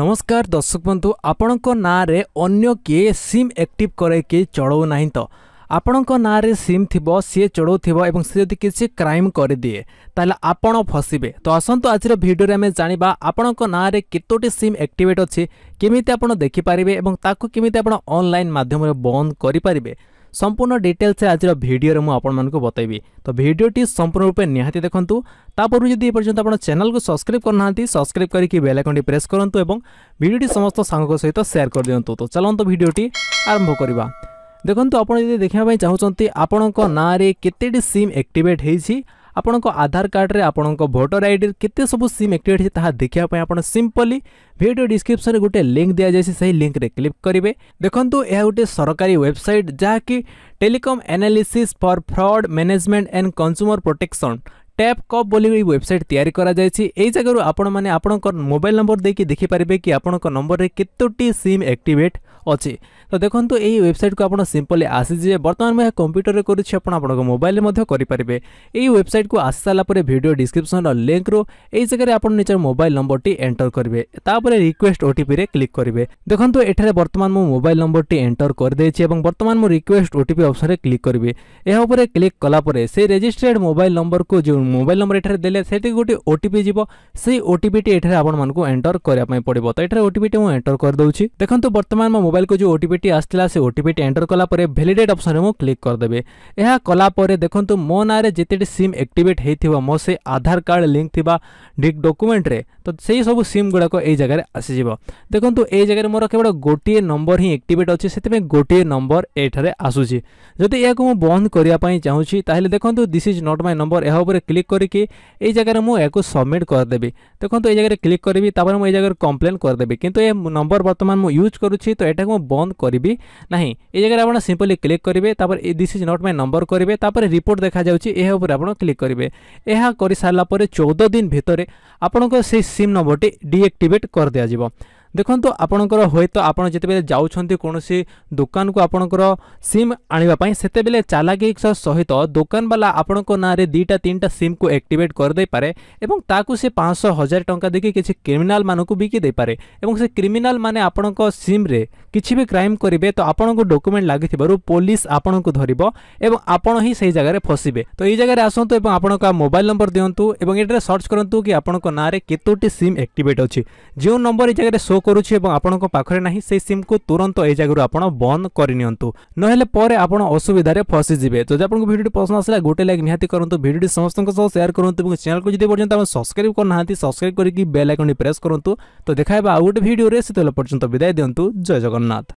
নমস্কার দর্শক বন্ধু আপনার না অন্য কে সিম একটিভ করে করাইকি চড়াও না তো আপনার না সিম থিব সি চড়াও থিব এবং সে যদি কিছু ক্রাইম করে দিয়ে তাহলে আপনার ফসবে তো আসুন আজকের ভিডিওরে আমি জাঁয়া আপনার না কতোটি সিম একটিভেট অছি আপনার দেখিপারে এবং তাকে কমিটি আপনার অনলাইন মাধ্যমে বন্ধ করে সম্পূর্ণ ডিটেলসে আজর ভিডিওরে মু আপনার বতাইবি তো ভিডিওটি সম্পূর্ণ রূপে নিহতি দেখুন তাপর যদি এপর্যন্ত আপনার চ্যানেলকে সবসক্রাইব করু না সবসক্রাইব করি বেল আইকনটি প্রেস করতু এবং ভিডিওটি সমস্ত সাংক সহিত সেয়ার করে দিও তো চলতু ভিডিওটি আরম্ভ করা দেখুন আপনার যদি দেখা চাহুমান আপনার নাঁরে কতটি সিম একটিভেট হয়েছি আপোনক আধার কার্ডৰে আপোনক ভোটার আইডি কিতে সব সিম অ্যাক্টিভেট তা দেখা পায় আপোন সিম্পলি ভিডিও ডেসক্রিপশন গটে লিংক দিয়া যায় সেই লিংক রে ক্লিক করিবে দেখন্তু এ ওটি সরকারি ওয়েবসাইট যা কি telecom analysis for fraud management and consumer protection TAFCOP ବୋଲି ଏଇ ୱେବସାଇଟ୍ ତିଆରି କରାଯାଇଛି ଏହି ଜାଗାରୁ ଆପଣମାନେ ଆପଣଙ୍କ ମୋବାଇଲ ନମ୍ବର ଦେଇକି ଦେଖିପାରିବେ କି ଆପଣଙ୍କ ନମ୍ବରରେ କେତୋଟି ସିମ୍ ଆକ୍ଟିଭେଟ୍ ଅଛି ତ ଦେଖନ୍ତୁ ଏହି ୱେବସାଇଟ୍କୁ ଆପଣ ସିମ୍ପଲି ଆସିଯିବେ ବର୍ତ୍ତମାନ ମୁଁ ଏହା କମ୍ପ୍ୟୁଟରରେ କରୁଛି ଆପଣ ଆପଣଙ୍କ ମୋବାଇଲରେ ମଧ୍ୟ କରିପାରିବେ ଏହି ୱେବସାଇଟ୍କୁ ଆସି ସାରିଲା ପରେ ଭିଡ଼ିଓ ଡିସ୍କ୍ରିପ୍ସନ୍ର ଲିଙ୍କରୁ ଏହି ଜାଗାରେ ଆପଣ ନିଜର ମୋବାଇଲ ନମ୍ବରଟି ଏଣ୍ଟର କରିବେ ତାପରେ ରିକ୍ୱେଷ୍ଟ ଓଟିପିରେ କ୍ଲିକ୍ କରିବେ ଦେଖନ୍ତୁ ଏଠାରେ ବର୍ତ୍ତମାନ ମୁଁ ମୋବାଇଲ ନମ୍ବରଟି ଏଣ୍ଟର କରିଦେଇଛି ଏବଂ ବର୍ତ୍ତମାନ ମୁଁ ରିକ୍ୱେଷ୍ଟ ଓଟିପି ଅପସନ୍ରେ କ୍ଲିକ୍ କରିବି ଏହା ଉପରେ କ୍ଲିକ୍ କଲା ପରେ ସେ ରେଜିଷ୍ଟ୍ରେଡ୍ ମୋବାଇଲ ନମ୍ବରକୁ ଯେଉଁ মোবাইল নম্বর এখানে দেলে সেটি গোটে ওটিপি যাব সেই ওটিপিটি এখানে আপনার এন্টর করা পড়ব তো এখানে ওটিপিটি মু এন্টর করেদেছি দেখুন বর্তমান মো মোবাইল কু যে ওটিপিটি আসছিল সে ওটিপিটি এন্টর কলাপরে ভ্যালিডেট অপসনে মু ক্লিক করদেবি ଏହା କଲାପରେ ଦେଖନ୍ତୁ ମୋ ନାଁରେ ଯେତେଟି ସିମ୍ ଆକ୍ଟିଭେଟ୍ ହେଇଥିବ ମୋ ସେ ଆଧାର କାର୍ଡ଼ ଲିଙ୍କ୍ ଥିବା ଡକୁମେଣ୍ଟରେ ତ ସେଇ ସବୁ ସିମ୍ ଗୁଡ଼ାକ ଏଇ ଜାଗାରେ ଆସିଯିବ ଦେଖନ୍ତୁ ଏଇ ଜାଗାରେ ମୋର କେବଳ ଗୋଟିଏ ନମ୍ବର ହିଁ ଆକ୍ଟିଭେଟ୍ ଅଛି ସେଥିପାଇଁ ଗୋଟିଏ ନମ୍ବର ଏଠାରେ ଆସୁଛି ଯଦି ଏହାକୁ ମୁଁ ବନ୍ଦ କରିବା ପାଇଁ ଚାହୁଁଛି ତାହେଲେ ଦେଖନ୍ତୁ this is not my number ଏହା ଉପରେ କ୍ଲିକ୍ କ୍ଲିକ୍ କରିକି ଏଇ ଜାଗାରେ ମୁଁ ଏହାକୁ ସବମିଟ୍ କରିଦେବି ଦେଖନ୍ତୁ ଏଇ ଜାଗାରେ କ୍ଲିକ୍ କରିବି ତାପରେ ମୁଁ ଏଇ ଜାଗାରେ କମ୍ପ୍ଲେନ୍ କରିଦେବି କିନ୍ତୁ ଏ ନମ୍ବର ବର୍ତ୍ତମାନ ମୁଁ ୟୁଜ୍ କରୁଛି ତ ଏଟାକୁ ମୁଁ ବନ୍ଦ କରିବି ନାହିଁ ଏଇ ଜାଗାରେ ଆପଣ ସିମ୍ପଲି କ୍ଲିକ୍ କରିବେ ତାପରେ this is not my number କରିବେ ତାପରେ ରିପୋର୍ଟ ଦେଖାଯାଉଛି ଏହା ଉପରେ ଆପଣ କ୍ଲିକ୍ କରିବେ ଏହା କରିସାରିଲା ପରେ ଚଉଦ ଦିନ ଭିତରେ ଆପଣଙ୍କ ସେଇ ସିମ୍ ନମ୍ବରଟି ଡିଆକ୍ଟିଭେଟ୍ କରିଦିଆଯିବ ଦେଖନ୍ତୁ ଆପଣଙ୍କର ହୁଏତ ଆପଣ ଯେତେବେଳେ ଯାଉଛନ୍ତି କୌଣସି ଦୋକାନକୁ ଆପଣଙ୍କର ସିମ୍ ଆଣିବା ପାଇଁ ସେତେବେଳେ ଚାଲାକି ସହିତ ଦୋକାନବାଲା ଆପଣଙ୍କ ନାଁରେ ଦୁଇଟା ତିନିଟା ସିମ୍କୁ ଆକ୍ଟିଭେଟ୍ କରିଦେଇପାରେ ଏବଂ ତାକୁ ସେ ପାଞ୍ଚଶହ ହଜାର ଟଙ୍କା ଦେଇକି କିଛି କ୍ରିମିନାଲମାନଙ୍କୁ ବିକି ଦେଇପାରେ ଏବଂ ସେ କ୍ରିମିନାଲମାନେ ଆପଣଙ୍କ ସିମ୍ରେ କିଛି ବି କ୍ରାଇମ୍ କରିବେ ତ ଆପଣଙ୍କୁ ଡକୁମେଣ୍ଟ ଲାଗିଥିବାରୁ ପୋଲିସ ଆପଣଙ୍କୁ ଧରିବ ଏବଂ ଆପଣ ହିଁ ସେହି ଜାଗାରେ ଫସିବେ ତ ଏଇ ଜାଗାରେ ଆସନ୍ତୁ ଏବଂ ଆପଣଙ୍କ ମୋବାଇଲ ନମ୍ବର ଦିଅନ୍ତୁ ଏବଂ ଏଠାରେ ସର୍ଚ୍ଚ କରନ୍ତୁ କି ଆପଣଙ୍କ ନାଁରେ କେତୋଟି ସିମ୍ ଆକ୍ଟିଭେଟ୍ ଅଛି ଯେଉଁ ନମ୍ବର ଏଇ ଜାଗାରେ ଶୋ କରୁଛି ଏବଂ ଆପଣଙ୍କ ପାଖରେ ନାହିଁ ସେହି ସିମ୍କୁ ତୁରନ୍ତ ଏହି ଜାଗାରୁ ଆପଣ ବନ୍ଦ କରିନିଅନ୍ତୁ ନହେଲେ ପରେ ଆପଣ ଅସୁବିଧାରେ ଫସିଯିବେ ଯଦି ଆପଣଙ୍କୁ ଭିଡ଼ିଓଟି ପସନ୍ଦ ଆସିଲା ଗୋଟେ ଲାଇକ୍ ନିହାତି କରନ୍ତୁ ଭିଡ଼ିଓଟି ସମସ୍ତଙ୍କ ସହ ସେୟାର କରନ୍ତୁ ଏବଂ ଚ୍ୟାନେଲକୁ ଯଦି ପର୍ଯ୍ୟନ୍ତ ଆପଣ ସବସ୍କ୍ରାଇବ କରୁନାହାନ୍ତି ସବସ୍କ୍ରାଇବ କରିକି ବେଲ୍ ଆଇକନ୍ଟି ପ୍ରେସ୍ କରନ୍ତୁ ତ ଦେଖା ହେବ ଆଉ ଗୋଟେ ଭିଡ଼ିଓରେ ସେତେବେଳେ ପର୍ଯ୍ୟନ୍ତ ବିଦାୟ ଦିଅନ୍ତୁ ଜୟ ଜଗନ୍ନାଥ